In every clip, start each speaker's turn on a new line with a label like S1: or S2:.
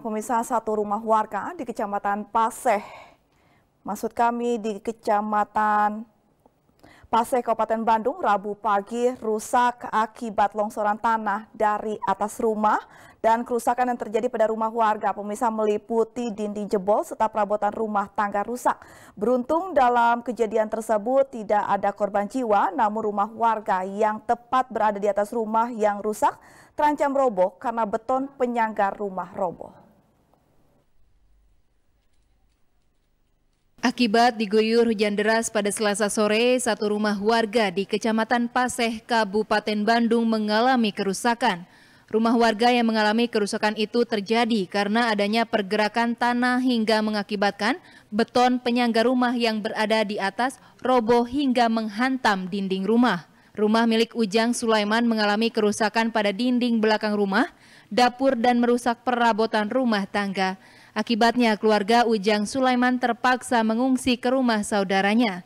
S1: Pemirsa satu rumah warga di Kecamatan Paseh, maksud kami di Kecamatan Paseh Kabupaten Bandung Rabu pagi rusak akibat longsoran tanah dari atas rumah dan kerusakan yang terjadi pada rumah warga pemirsa meliputi dinding jebol serta perabotan rumah tangga rusak. Beruntung dalam kejadian tersebut tidak ada korban jiwa namun rumah warga yang tepat berada di atas rumah yang rusak terancam roboh karena beton penyangga rumah roboh.
S2: Akibat diguyur hujan deras pada selasa sore, satu rumah warga di Kecamatan Paseh, Kabupaten Bandung mengalami kerusakan. Rumah warga yang mengalami kerusakan itu terjadi karena adanya pergerakan tanah hingga mengakibatkan beton penyangga rumah yang berada di atas roboh hingga menghantam dinding rumah. Rumah milik Ujang Sulaiman mengalami kerusakan pada dinding belakang rumah, dapur dan merusak perabotan rumah tangga. Akibatnya keluarga Ujang Sulaiman terpaksa mengungsi ke rumah saudaranya.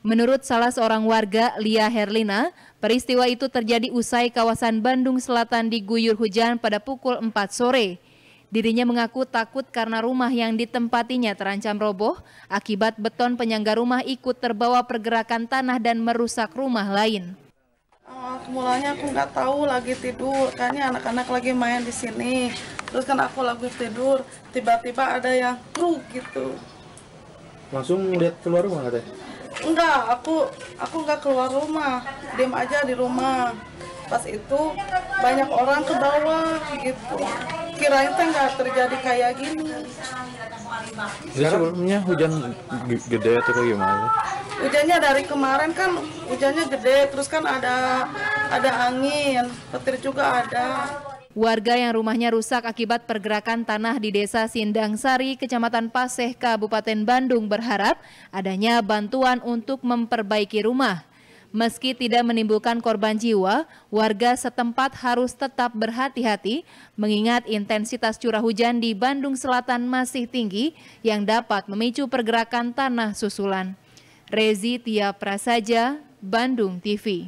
S2: Menurut salah seorang warga, Lia Herlina, peristiwa itu terjadi usai kawasan Bandung Selatan diguyur hujan pada pukul 4 sore. Dirinya mengaku takut karena rumah yang ditempatinya terancam roboh akibat beton penyangga rumah ikut terbawa pergerakan tanah dan merusak rumah lain.
S3: Awal eh, mulanya aku nggak tahu lagi tidur, kayaknya anak-anak lagi main di sini terus kan aku lagi tidur tiba-tiba ada yang kruk gitu langsung lihat keluar rumah deh? enggak aku aku nggak keluar rumah diem aja di rumah pas itu banyak orang ke bawah gitu kirain teh nggak terjadi kayak gini sebelumnya
S2: hujan gede atau gimana hujannya dari kemarin kan hujannya gede terus kan ada ada angin
S3: petir juga ada
S2: Warga yang rumahnya rusak akibat pergerakan tanah di Desa Sindangsari, Kecamatan Paseh, Kabupaten Bandung berharap adanya bantuan untuk memperbaiki rumah. Meski tidak menimbulkan korban jiwa, warga setempat harus tetap berhati-hati mengingat intensitas curah hujan di Bandung Selatan masih tinggi yang dapat memicu pergerakan tanah susulan. Rezi Tia Prasaja, Bandung TV.